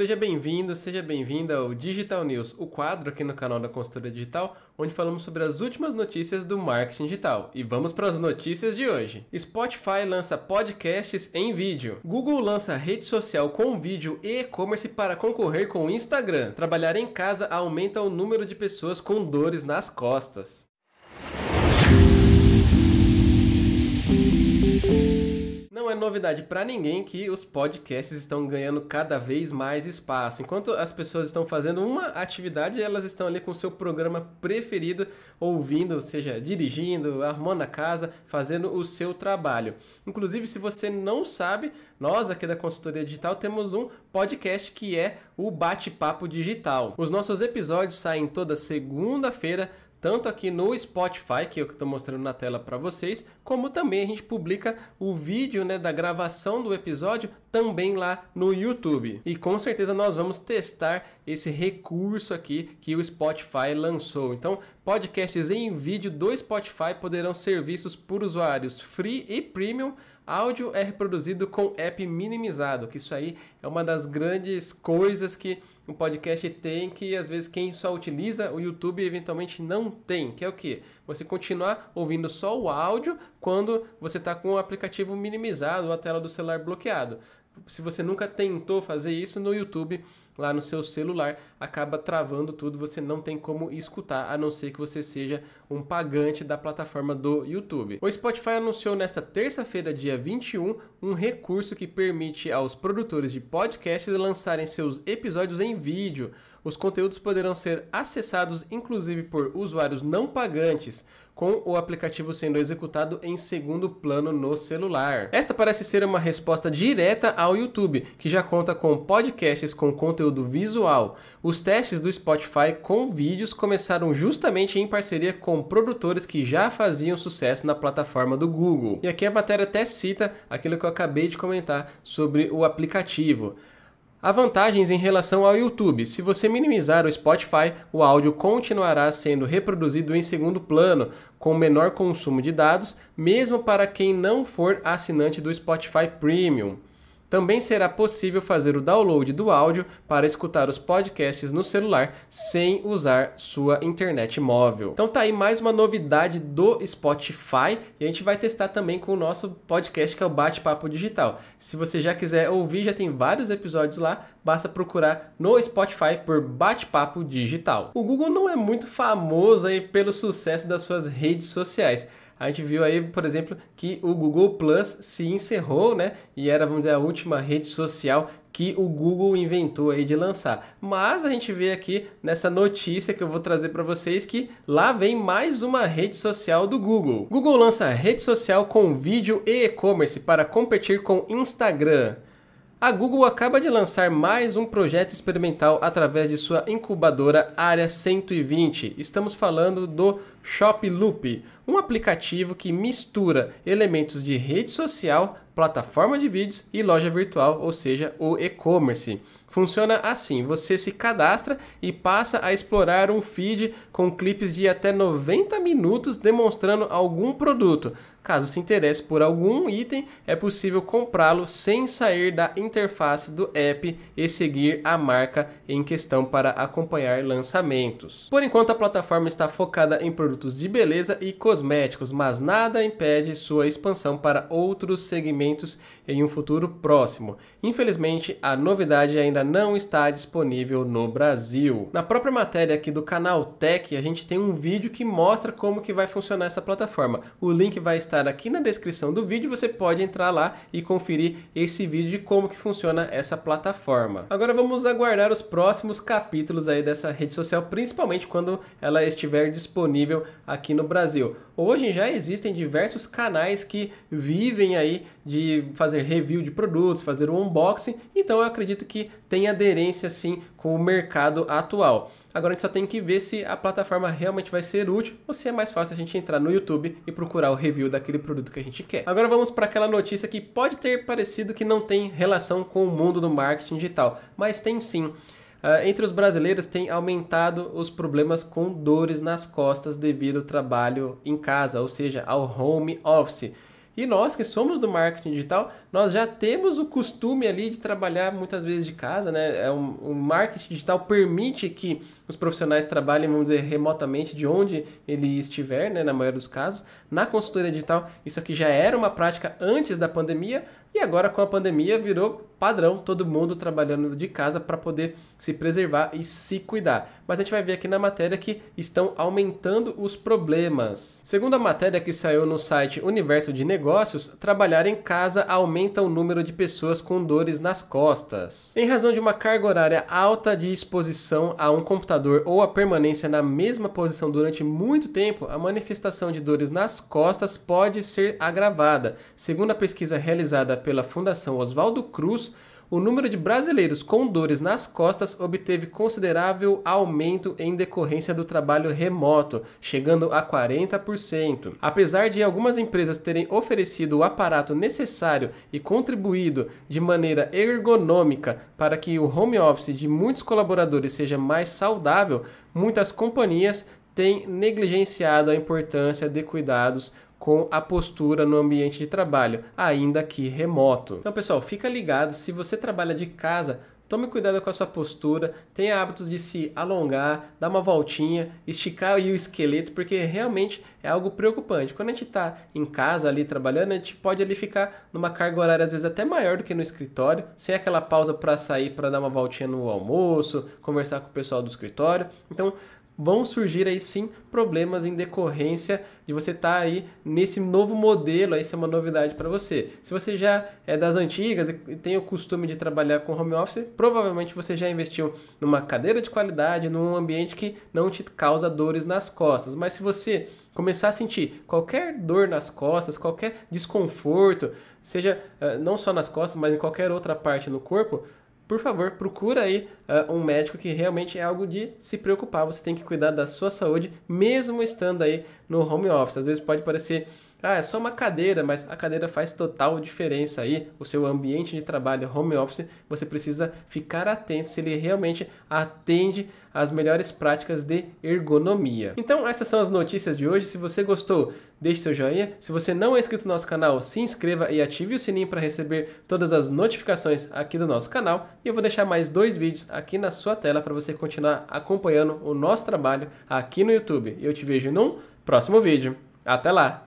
Seja bem-vindo, seja bem-vinda ao Digital News, o quadro aqui no canal da Consultora Digital, onde falamos sobre as últimas notícias do marketing digital. E vamos para as notícias de hoje. Spotify lança podcasts em vídeo. Google lança rede social com vídeo e e-commerce para concorrer com o Instagram. Trabalhar em casa aumenta o número de pessoas com dores nas costas. Não é novidade para ninguém que os podcasts estão ganhando cada vez mais espaço. Enquanto as pessoas estão fazendo uma atividade, elas estão ali com o seu programa preferido, ouvindo, ou seja, dirigindo, arrumando a casa, fazendo o seu trabalho. Inclusive, se você não sabe, nós aqui da Consultoria Digital temos um podcast que é o Bate-Papo Digital. Os nossos episódios saem toda segunda-feira tanto aqui no Spotify, que é eu estou mostrando na tela para vocês, como também a gente publica o vídeo né, da gravação do episódio também lá no YouTube. E com certeza nós vamos testar esse recurso aqui que o Spotify lançou. Então, podcasts em vídeo do Spotify poderão ser vistos por usuários free e premium Áudio é reproduzido com app minimizado, que isso aí é uma das grandes coisas que um podcast tem que às vezes quem só utiliza o YouTube eventualmente não tem, que é o que? Você continuar ouvindo só o áudio quando você está com o aplicativo minimizado ou a tela do celular bloqueado se você nunca tentou fazer isso no YouTube, lá no seu celular, acaba travando tudo, você não tem como escutar, a não ser que você seja um pagante da plataforma do YouTube. O Spotify anunciou nesta terça-feira, dia 21, um recurso que permite aos produtores de podcasts lançarem seus episódios em vídeo. Os conteúdos poderão ser acessados inclusive por usuários não pagantes, com o aplicativo sendo executado em segundo plano no celular. Esta parece ser uma resposta direta ao YouTube, que já conta com podcasts com conteúdo visual. Os testes do Spotify com vídeos começaram justamente em parceria com produtores que já faziam sucesso na plataforma do Google. E aqui a matéria até cita aquilo que eu acabei de comentar sobre o aplicativo. Há vantagens em relação ao YouTube. Se você minimizar o Spotify, o áudio continuará sendo reproduzido em segundo plano, com menor consumo de dados, mesmo para quem não for assinante do Spotify Premium. Também será possível fazer o download do áudio para escutar os podcasts no celular sem usar sua internet móvel. Então tá aí mais uma novidade do Spotify e a gente vai testar também com o nosso podcast que é o Bate-Papo Digital. Se você já quiser ouvir, já tem vários episódios lá, basta procurar no Spotify por Bate-Papo Digital. O Google não é muito famoso aí pelo sucesso das suas redes sociais. A gente viu aí, por exemplo, que o Google Plus se encerrou, né? E era, vamos dizer, a última rede social que o Google inventou aí de lançar. Mas a gente vê aqui nessa notícia que eu vou trazer para vocês que lá vem mais uma rede social do Google. Google lança rede social com vídeo e e-commerce para competir com Instagram. A Google acaba de lançar mais um projeto experimental através de sua incubadora Área 120. Estamos falando do Shoploop, um aplicativo que mistura elementos de rede social, plataforma de vídeos e loja virtual, ou seja, o e-commerce. Funciona assim: você se cadastra e passa a explorar um feed com clipes de até 90 minutos demonstrando algum produto. Caso se interesse por algum item, é possível comprá-lo sem sair da interface do app e seguir a marca em questão para acompanhar lançamentos. Por enquanto, a plataforma está focada em produtos produtos de beleza e cosméticos, mas nada impede sua expansão para outros segmentos em um futuro próximo. Infelizmente, a novidade ainda não está disponível no Brasil. Na própria matéria aqui do canal Tech, a gente tem um vídeo que mostra como que vai funcionar essa plataforma. O link vai estar aqui na descrição do vídeo, você pode entrar lá e conferir esse vídeo de como que funciona essa plataforma. Agora vamos aguardar os próximos capítulos aí dessa rede social, principalmente quando ela estiver disponível aqui no Brasil. Hoje já existem diversos canais que vivem aí de fazer review de produtos, fazer o um unboxing, então eu acredito que tem aderência sim com o mercado atual. Agora a gente só tem que ver se a plataforma realmente vai ser útil ou se é mais fácil a gente entrar no YouTube e procurar o review daquele produto que a gente quer. Agora vamos para aquela notícia que pode ter parecido que não tem relação com o mundo do marketing digital, mas tem sim. Uh, entre os brasileiros tem aumentado os problemas com dores nas costas devido ao trabalho em casa, ou seja, ao home office. E nós que somos do marketing digital, nós já temos o costume ali de trabalhar muitas vezes de casa, né? É um, o marketing digital permite que os profissionais trabalhem, vamos dizer, remotamente de onde ele estiver, né? Na maioria dos casos. Na consultoria digital, isso aqui já era uma prática antes da pandemia, e agora com a pandemia virou padrão todo mundo trabalhando de casa para poder se preservar e se cuidar. Mas a gente vai ver aqui na matéria que estão aumentando os problemas. Segundo a matéria que saiu no site Universo de Negócios, trabalhar em casa aumenta o número de pessoas com dores nas costas. Em razão de uma carga horária alta de exposição a um computador ou a permanência na mesma posição durante muito tempo, a manifestação de dores nas costas pode ser agravada. Segundo a pesquisa realizada pela Fundação Oswaldo Cruz, o número de brasileiros com dores nas costas obteve considerável aumento em decorrência do trabalho remoto, chegando a 40%. Apesar de algumas empresas terem oferecido o aparato necessário e contribuído de maneira ergonômica para que o home office de muitos colaboradores seja mais saudável, muitas companhias têm negligenciado a importância de cuidados com a postura no ambiente de trabalho, ainda que remoto. Então, pessoal, fica ligado, se você trabalha de casa, Tome cuidado com a sua postura, tenha hábitos de se alongar, dar uma voltinha, esticar o esqueleto, porque realmente é algo preocupante. Quando a gente está em casa ali trabalhando, a gente pode ali ficar numa carga horária às vezes até maior do que no escritório, sem aquela pausa para sair para dar uma voltinha no almoço, conversar com o pessoal do escritório. Então, vão surgir aí sim problemas em decorrência de você estar tá aí nesse novo modelo, aí, isso é uma novidade para você. Se você já é das antigas e tem o costume de trabalhar com home office, provavelmente você já investiu numa cadeira de qualidade, num ambiente que não te causa dores nas costas. Mas se você começar a sentir qualquer dor nas costas, qualquer desconforto, seja eh, não só nas costas, mas em qualquer outra parte no corpo, por favor, procura aí uh, um médico que realmente é algo de se preocupar. Você tem que cuidar da sua saúde, mesmo estando aí no home office. Às vezes pode parecer ah, é só uma cadeira, mas a cadeira faz total diferença aí. O seu ambiente de trabalho, home office, você precisa ficar atento se ele realmente atende às melhores práticas de ergonomia. Então, essas são as notícias de hoje. Se você gostou, deixe seu joinha. Se você não é inscrito no nosso canal, se inscreva e ative o sininho para receber todas as notificações aqui do nosso canal. E eu vou deixar mais dois vídeos aqui na sua tela para você continuar acompanhando o nosso trabalho aqui no YouTube. Eu te vejo num próximo vídeo. Até lá!